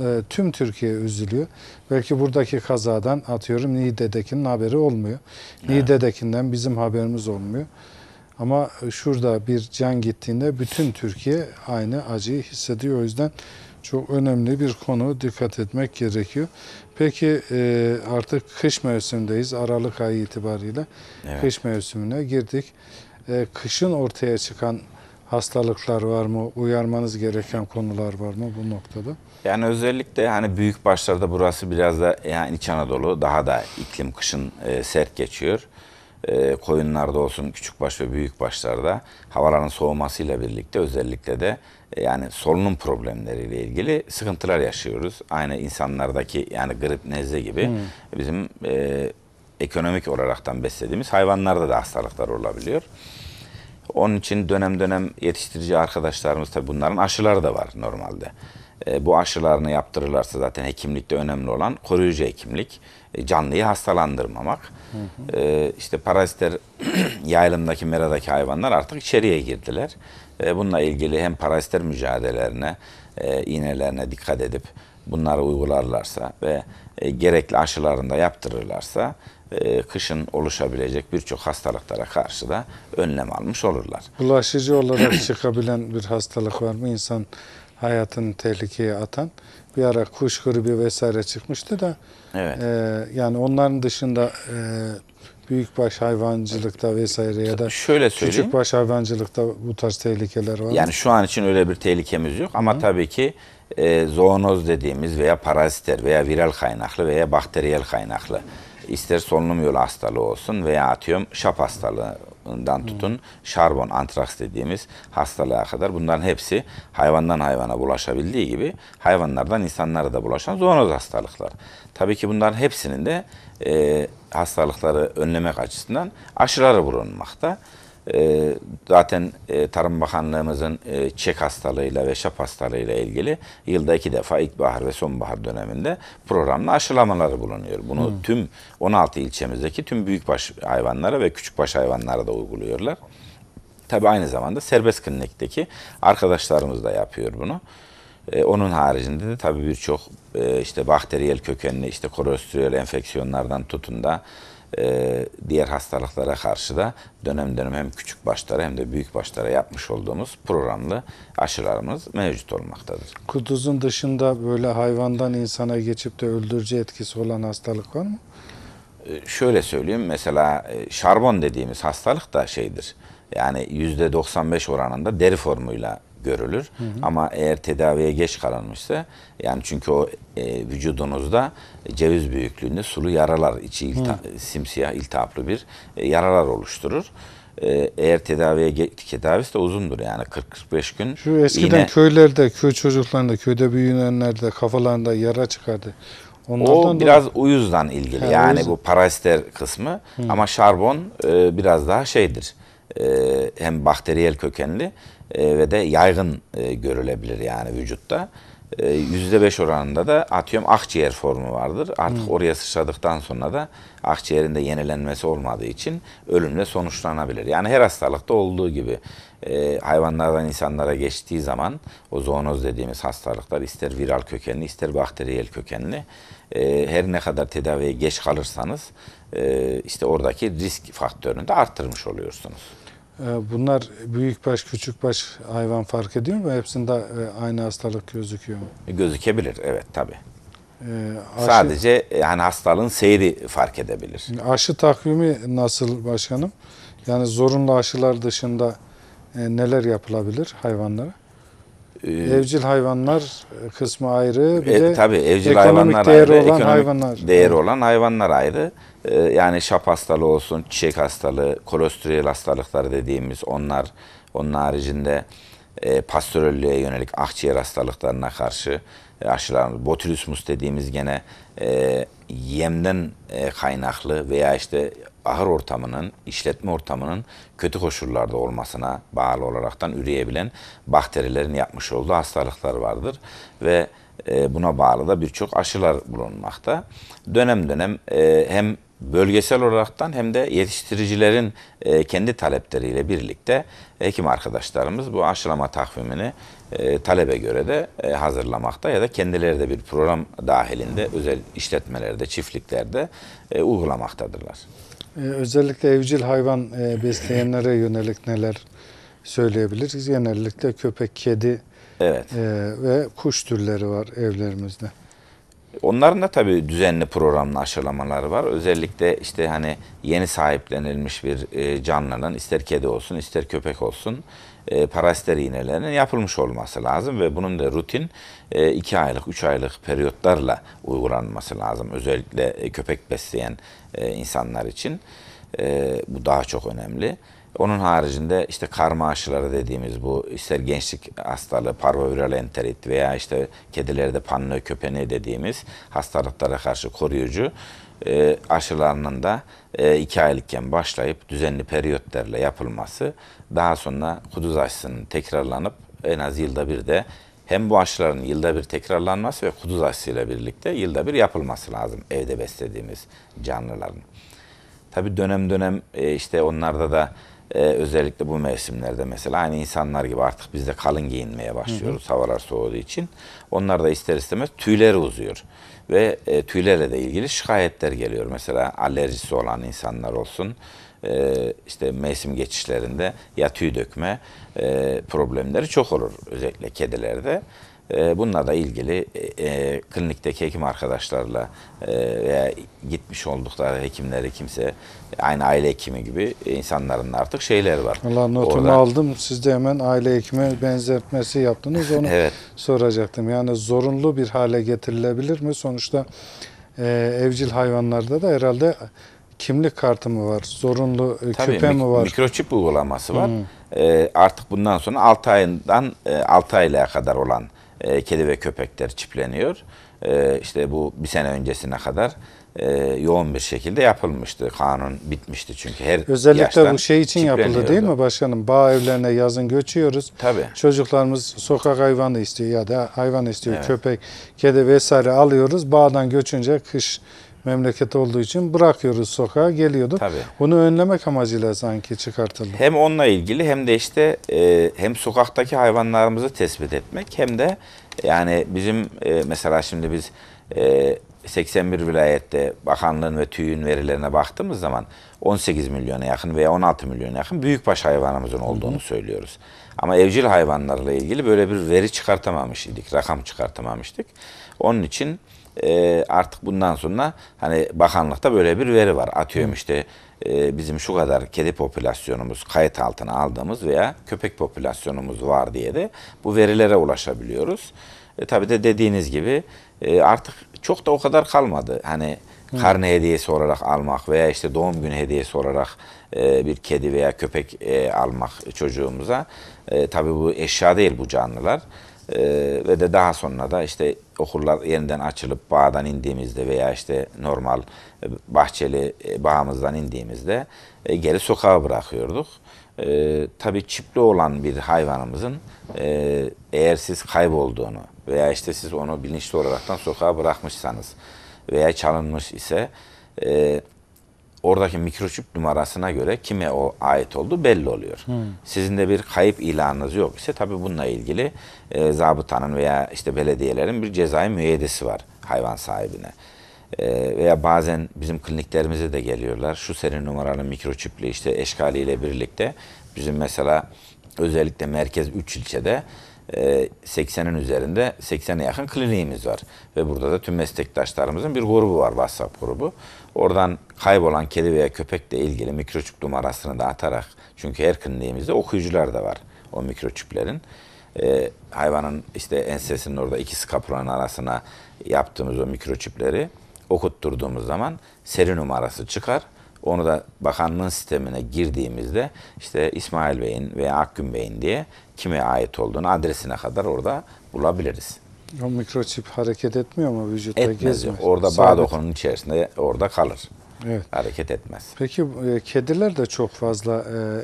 e, tüm Türkiye üzülüyor. Belki buradaki kazadan atıyorum Niğde'dekinin haberi olmuyor. Evet. Niğde'dekinden bizim haberimiz olmuyor. Ama şurada bir can gittiğinde bütün Türkiye aynı acıyı hissediyor. O yüzden çok önemli bir konu dikkat etmek gerekiyor. Peki e, artık kış mevsimindeyiz. Aralık ayı itibariyle evet. kış mevsimine girdik. E, kışın ortaya çıkan hastalıklar var mı? Uyarmanız gereken konular var mı bu noktada? Yani özellikle hani büyük başlarda burası biraz da yani İç Anadolu daha da iklim kışın e, sert geçiyor e, koyunlarda olsun küçük baş ve büyük başlarda havaların soğumasıyla birlikte özellikle de e, yani solunum problemleriyle ilgili sıkıntılar yaşıyoruz. Aynı insanlardaki yani grip nezle gibi hmm. bizim e, ekonomik olaraktan beslediğimiz hayvanlarda da hastalıklar olabiliyor. Onun için dönem dönem yetiştirici arkadaşlarımız tabi bunların aşıları da var normalde. E, bu aşılarını yaptırırlarsa zaten hekimlikte önemli olan koruyucu hekimlik, e, canlıyı hastalandırmamak. Hı hı. E, ee, işte paraziter yayılımdaki meradaki hayvanlar artık içeriye girdiler. E, bununla ilgili hem paraziter mücadelerine e, iğnelerine dikkat edip bunları uygularlarsa ve e, gerekli aşılarını da yaptırırlarsa e, kışın oluşabilecek birçok hastalıklara karşı da önlem almış olurlar. Bulaşıcı olarak çıkabilen bir hastalık var mı insan hayatını tehlikeye atan? bir ara kuş gribi vesaire çıkmıştı da evet. e, yani onların dışında e, büyükbaş hayvancılıkta vesaire ya da şöyle söyleyeyim. küçükbaş hayvancılıkta bu tarz tehlikeler var. Yani şu an için öyle bir tehlikemiz yok ama Hı. tabii ki e, zoonoz dediğimiz veya paraziter veya viral kaynaklı veya bakteriyel kaynaklı ister solunum yolu hastalığı olsun veya atıyorum şap hastalığı hastalıklarından tutun şarbon, antraks dediğimiz hastalığa kadar bunların hepsi hayvandan hayvana bulaşabildiği gibi hayvanlardan insanlara da bulaşan zoonoz hastalıklar. Tabii ki bunların hepsinin de e, hastalıkları önlemek açısından aşıları bulunmakta. Ee, zaten e, Tarım Bakanlığımızın e, çek hastalığıyla ve şap hastalığıyla ilgili yılda iki defa ilkbahar ve sonbahar döneminde programlı aşılamaları bulunuyor. Bunu hmm. tüm 16 ilçemizdeki tüm büyükbaş hayvanlara ve küçükbaş hayvanlara da uyguluyorlar. Tabi aynı zamanda serbest klinikteki arkadaşlarımız da yapıyor bunu. Ee, onun haricinde de tabii birçok e, işte bakteriyel kökenli işte korostriyel enfeksiyonlardan tutun da e, diğer hastalıklara karşı da dönem dönem hem küçük başlara hem de büyük başlara yapmış olduğumuz programlı aşılarımız mevcut olmaktadır. Kuduzun dışında böyle hayvandan insana geçip de öldürücü etkisi olan hastalık var mı? Ee, şöyle söyleyeyim mesela e, şarbon dediğimiz hastalık da şeydir. Yani %95 oranında deri formuyla görülür. Hı hı. Ama eğer tedaviye geç kalınmışsa yani çünkü o e, vücudunuzda ceviz büyüklüğünde sulu yaralar içi ilta, simsiyah iltihaplı bir e, yaralar oluşturur e, eğer tedaviye tedavisi de uzundur yani 40-45 gün. Şu eskiden iğne... köylerde, köy çocuklarında, köyde büyüyenlerde kafalarında yara çıkardı. Onlardan o biraz da... uyuzdan ilgili. Ha, yani uyuz. bu parazitler kısmı Hı. ama şarbon e, biraz daha şeydir. E, hem bakteriyel kökenli e, ve de yaygın e, görülebilir yani vücutta. E, %5 oranında da atıyorum akciğer formu vardır. Artık hmm. oraya sıçradıktan sonra da akciğerin de yenilenmesi olmadığı için ölümle sonuçlanabilir. Yani her hastalıkta olduğu gibi e, hayvanlardan insanlara geçtiği zaman o zoonoz dediğimiz hastalıklar ister viral kökenli ister bakteriyel kökenli her ne kadar tedaviye geç kalırsanız işte oradaki risk faktörünü de arttırmış oluyorsunuz. Ee, bunlar büyük baş, küçük baş hayvan fark ediyor mu? Hepsinde e, aynı hastalık gözüküyor mu? E, gözükebilir, evet tabi. Ee, aşı, Sadece e, yani hastalığın seyri fark edebilir. Aşı takvimi nasıl başkanım? Yani zorunlu aşılar dışında neler yapılabilir hayvanlara? Ee, evcil hayvanlar e, kısmı ayrı bir e, de tabii evcil hayvanlar değeri ayrı, olan hayvanlar. değeri olan hayvanlar ayrı. E, yani şap hastalığı olsun, çiçek hastalığı, kolesterol hastalıkları dediğimiz onlar onun haricinde e, pastöröllüğe yönelik akciğer hastalıklarına karşı e, aşılarımız. Botulismus dediğimiz gene e, yemden e, kaynaklı veya işte ahır ortamının, işletme ortamının kötü koşullarda olmasına bağlı olaraktan üreyebilen bakterilerin yapmış olduğu hastalıklar vardır. Ve e, buna bağlı da birçok aşılar bulunmakta. Dönem dönem e, hem bölgesel olaraktan hem de yetiştiricilerin e, kendi talepleriyle birlikte hekim arkadaşlarımız bu aşılama takvimini talebe göre de hazırlamakta ya da kendileri de bir program dahilinde özel işletmelerde, çiftliklerde uygulamaktadırlar. Ee, özellikle evcil hayvan e, besleyenlere yönelik neler söyleyebiliriz? Genellikle köpek, kedi evet. E, ve kuş türleri var evlerimizde. Onların da tabii düzenli programlı aşılamaları var. Özellikle işte hani yeni sahiplenilmiş bir e, canlının ister kedi olsun ister köpek olsun e, parasiter iğnelerinin yapılmış olması lazım ve bunun da rutin 2 e, aylık, 3 aylık periyotlarla uygulanması lazım. Özellikle e, köpek besleyen e, insanlar için e, bu daha çok önemli. Onun haricinde işte karma aşıları dediğimiz bu ister gençlik hastalığı, parvoviral enterit veya işte kedilerde panno köpeni dediğimiz hastalıklara karşı koruyucu e, aşılarının da e, iki aylıkken başlayıp düzenli periyotlarla yapılması daha sonra kuduz aşısının tekrarlanıp en az yılda bir de hem bu aşıların yılda bir tekrarlanması ve kuduz aşısıyla birlikte yılda bir yapılması lazım evde beslediğimiz canlıların. Tabi dönem dönem e, işte onlarda da ee, özellikle bu mevsimlerde mesela aynı insanlar gibi artık biz de kalın giyinmeye başlıyoruz hı hı. havalar soğuduğu için. Onlar da ister istemez tüyleri uzuyor ve e, tüylerle de ilgili şikayetler geliyor. Mesela alerjisi olan insanlar olsun e, işte mevsim geçişlerinde ya tüy dökme e, problemleri çok olur özellikle kedilerde. Ee, Bununla da ilgili e, e, klinikteki hekim arkadaşlarla e, veya gitmiş oldukları hekimleri kimse aynı aile hekimi gibi insanların artık şeyleri var. Allah notumu Orada, aldım. Siz de hemen aile hekimi benzetmesi yaptınız. Onu evet. soracaktım. Yani zorunlu bir hale getirilebilir mi? Sonuçta e, evcil hayvanlarda da herhalde kimlik kartı mı var? Zorunlu e, Tabii, küpe mi var? Mikroçip uygulaması var. Hmm. E, artık bundan sonra 6 ayından e, 6 aylığa kadar olan e, kedi ve köpekler çipleniyor. E, işte bu bir sene öncesine kadar e, yoğun bir şekilde yapılmıştı. Kanun bitmişti çünkü her Özellikle bu şey için yapıldı değil mi başkanım? Bağ evlerine yazın göçüyoruz. Tabii. Çocuklarımız sokak hayvanı istiyor ya da hayvan istiyor, Evet. köpek, kedi vesaire alıyoruz. Bağdan göçünce kış memleket olduğu için bırakıyoruz sokağa geliyordu. Tabii. Bunu önlemek amacıyla sanki çıkartıldı. Hem onunla ilgili hem de işte e, hem sokaktaki hayvanlarımızı tespit etmek hem de yani bizim e, mesela şimdi biz e, 81 vilayette bakanlığın ve tüyün verilerine baktığımız zaman 18 milyona yakın veya 16 milyona yakın büyükbaş hayvanımızın olduğunu söylüyoruz. Ama evcil hayvanlarla ilgili böyle bir veri çıkartamamış idik, rakam çıkartamamıştık. Onun için e, artık bundan sonra hani bakanlıkta böyle bir veri var. Atıyorum işte e, bizim şu kadar kedi popülasyonumuz kayıt altına aldığımız veya köpek popülasyonumuz var diye de bu verilere ulaşabiliyoruz. E, tabii de dediğiniz gibi e, artık çok da o kadar kalmadı. Hani Hı. karne hediyesi olarak almak veya işte doğum günü hediyesi olarak e, bir kedi veya köpek e, almak çocuğumuza. E, tabii bu eşya değil bu canlılar. Ee, ve de daha sonra da işte okullar yeniden açılıp bağdan indiğimizde veya işte normal e, bahçeli e, bağımızdan indiğimizde e, geri sokağa bırakıyorduk. E, tabii çipli olan bir hayvanımızın e, eğer siz kaybolduğunu veya işte siz onu bilinçli olaraktan sokağa bırakmışsanız veya çalınmış ise e, oradaki mikroçip numarasına göre kime o ait olduğu belli oluyor. Hmm. Sizin de bir kayıp ilanınız yok ise tabii bununla ilgili e, zabıtanın veya işte belediyelerin bir cezai müeyyidesi var hayvan sahibine. E, veya bazen bizim kliniklerimize de geliyorlar. Şu seri numaralı mikroçipli işte eşkaliyle birlikte bizim mesela özellikle merkez 3 ilçede 80'in ee, üzerinde 80'e yakın kliniğimiz var. Ve burada da tüm meslektaşlarımızın bir grubu var WhatsApp grubu. Oradan kaybolan kedi veya köpekle ilgili mikroçip numarasını da atarak çünkü her kliniğimizde okuyucular da var o mikroçiplerin. Ee, hayvanın işte ensesinin orada iki skapulanın arasına yaptığımız o mikroçipleri okutturduğumuz zaman seri numarası çıkar. Onu da bakanlığın sistemine girdiğimizde işte İsmail Bey'in veya Akgün Bey'in diye kime ait olduğunu adresine kadar orada bulabiliriz. O mikroçip hareket etmiyor mu vücutta? Etmez. Gezmez. Orada Sabit. bağ dokunun içerisinde orada kalır. Evet. Hareket etmez. Peki e, kediler de çok fazla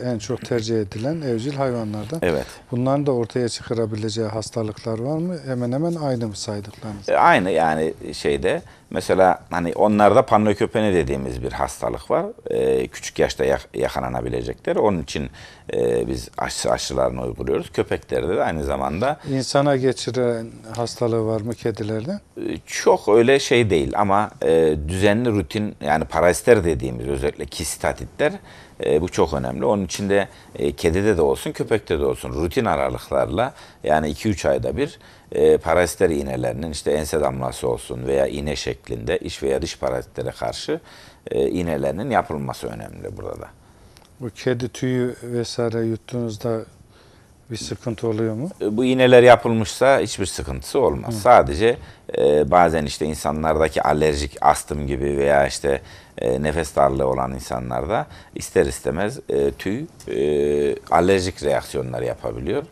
e, en çok tercih edilen evcil hayvanlardan. Evet. Bunların da ortaya çıkarabileceği hastalıklar var mı? Hemen hemen aynı mı saydıklarınız? E, aynı yani şeyde Mesela hani onlarda panleukopeni dediğimiz bir hastalık var. Ee, küçük yaşta yakalanabilecekler. Onun için e, biz aşı aşılarını uyguluyoruz. Köpeklerde de aynı zamanda. İnsana geçiren hastalığı var mı kedilerde? Ee, çok öyle şey değil ama e, düzenli rutin yani parazitler dediğimiz özellikle kistatitler e, bu çok önemli. Onun içinde de e, kedide de olsun, köpekte de olsun rutin aralıklarla yani 2-3 ayda bir e, parazitler iğnelerinin işte ense damlası olsun veya iğne şeklinde iç veya dış parazitlere karşı e, iğnelerinin yapılması önemli burada da. Bu kedi tüyü vesaire yuttuğunuzda bir sıkıntı oluyor mu? E, bu iğneler yapılmışsa hiçbir sıkıntısı olmaz. Hı. Sadece e, bazen işte insanlardaki alerjik astım gibi veya işte e, nefes darlığı olan insanlarda ister istemez e, tüy e, alerjik reaksiyonlar yapabiliyor.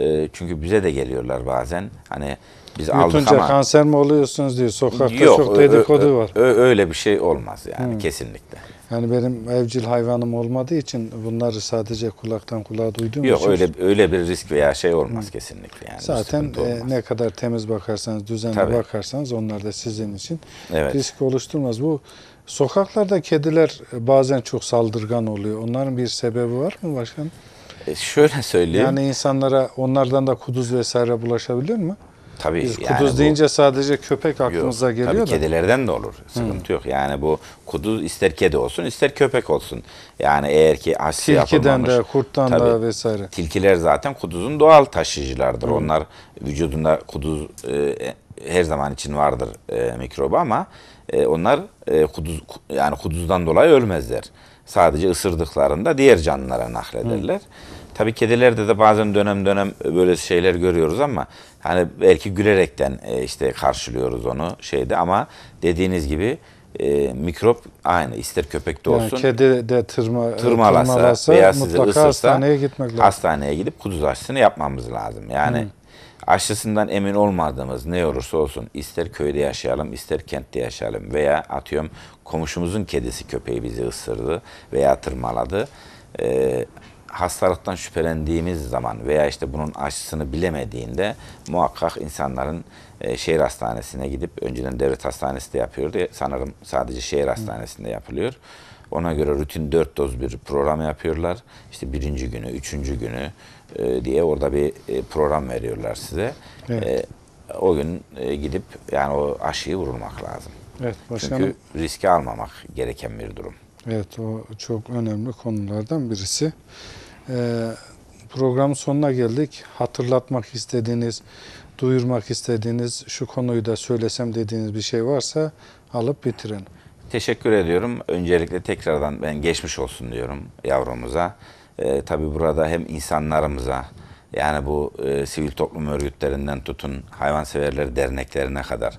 E, çünkü bize de geliyorlar bazen. Hani biz Yutunca aldık ama kanser mi oluyorsunuz diyor. Sokakta yok, çok dedikodu var. Ö, ö, öyle bir şey olmaz yani hmm. kesinlikle. Yani benim evcil hayvanım olmadığı için bunları sadece kulaktan kulağa duyduğum Yok, için. Yok öyle öyle bir risk veya şey olmaz Hı. kesinlikle yani. Zaten e, ne kadar temiz bakarsanız, düzenli Tabii. bakarsanız onlar da sizin için evet. risk oluşturmaz. Bu sokaklarda kediler bazen çok saldırgan oluyor. Onların bir sebebi var mı başkanım? E, şöyle söyleyeyim. Yani insanlara onlardan da kuduz vesaire bulaşabilir mi? Tabii. yani kuduz bu, deyince sadece köpek aklımıza yok, geliyor tabii da. kedilerden de olur. Sıkıntı hmm. yok. Yani bu kuduz ister kedi olsun ister köpek olsun. Yani eğer ki aşı Tilkiden yapılmamış. de kurttan tabii, da vesaire. Tilkiler zaten kuduzun doğal taşıyıcılardır. Hmm. Onlar vücudunda kuduz e, e, her zaman için vardır e, mikrobu ama e, onlar e, kuduz yani kuduzdan dolayı ölmezler. Sadece ısırdıklarında diğer canlılara naklederler. Hmm. Tabii kedilerde de bazen dönem dönem böyle şeyler görüyoruz ama hani belki gülerekten e, işte karşılıyoruz onu şeyde ama dediğiniz gibi e, mikrop aynı ister köpekte olsun. Yani kedi de tırma, e, tırmalasa, tırmalasa veya sizi mutlaka ısırsa, hastaneye gitmek lazım. Hastaneye gidip kuduz aşısını yapmamız lazım. Yani hmm. aşısından emin olmadığımız ne olursa olsun ister köyde yaşayalım ister kentte yaşayalım veya atıyorum komşumuzun kedisi köpeği bizi ısırdı veya tırmaladı. E, hastalıktan şüphelendiğimiz zaman veya işte bunun aşısını bilemediğinde muhakkak insanların e, şehir hastanesine gidip önceden devlet hastanesi de yapıyordu. Sanırım sadece şehir hastanesinde yapılıyor. Ona göre rutin 4 doz bir program yapıyorlar. İşte birinci günü, üçüncü günü e, diye orada bir e, program veriyorlar size. Evet. E, o gün e, gidip yani o aşıyı vurulmak lazım. Evet başkanım. Çünkü riski almamak gereken bir durum. Evet o çok önemli konulardan birisi. Ee, programın sonuna geldik. Hatırlatmak istediğiniz, duyurmak istediğiniz, şu konuyu da söylesem dediğiniz bir şey varsa alıp bitirin. Teşekkür ediyorum. Öncelikle tekrardan ben geçmiş olsun diyorum yavrumuza. Ee, tabii burada hem insanlarımıza yani bu e, sivil toplum örgütlerinden tutun hayvanseverleri derneklerine kadar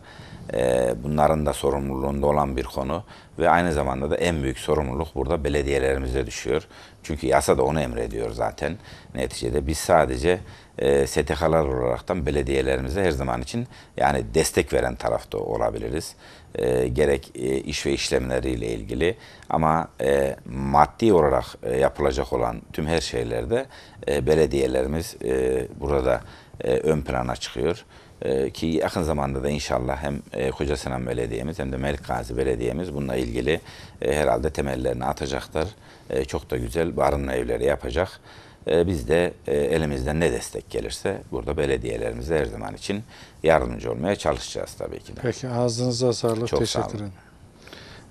e, bunların da sorumluluğunda olan bir konu ve aynı zamanda da en büyük sorumluluk burada belediyelerimize düşüyor. Çünkü yasa da onu emrediyor zaten. Neticede biz sadece e, STK'lar olaraktan belediyelerimize her zaman için yani destek veren tarafta olabiliriz. E, gerek e, iş ve işlemleriyle ilgili ama e, maddi olarak e, yapılacak olan tüm her şeylerde e, belediyelerimiz e, burada e, ön plana çıkıyor e, ki yakın zamanda da inşallah hem e, Koca Sinan Belediye'miz hem de Melik Gazi Belediye'miz bununla ilgili e, herhalde temellerini atacaklar. E, çok da güzel barınma evleri yapacak. E, biz de e, elimizden ne destek gelirse burada belediyelerimize her zaman için yardımcı olmaya çalışacağız tabii ki de. Peki ağzınıza sağlık. Çok teşekkür sağ ederim.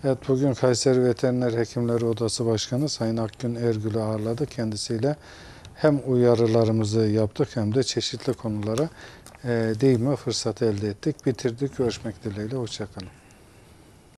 Evet bugün Kayseri Veteriner Hekimleri Odası Başkanı Sayın Akgün Ergül'ü ağırladı. Kendisiyle hem uyarılarımızı yaptık hem de çeşitli konulara değinme fırsatı elde ettik. Bitirdik. Görüşmek dileğiyle. Hoşçakalın.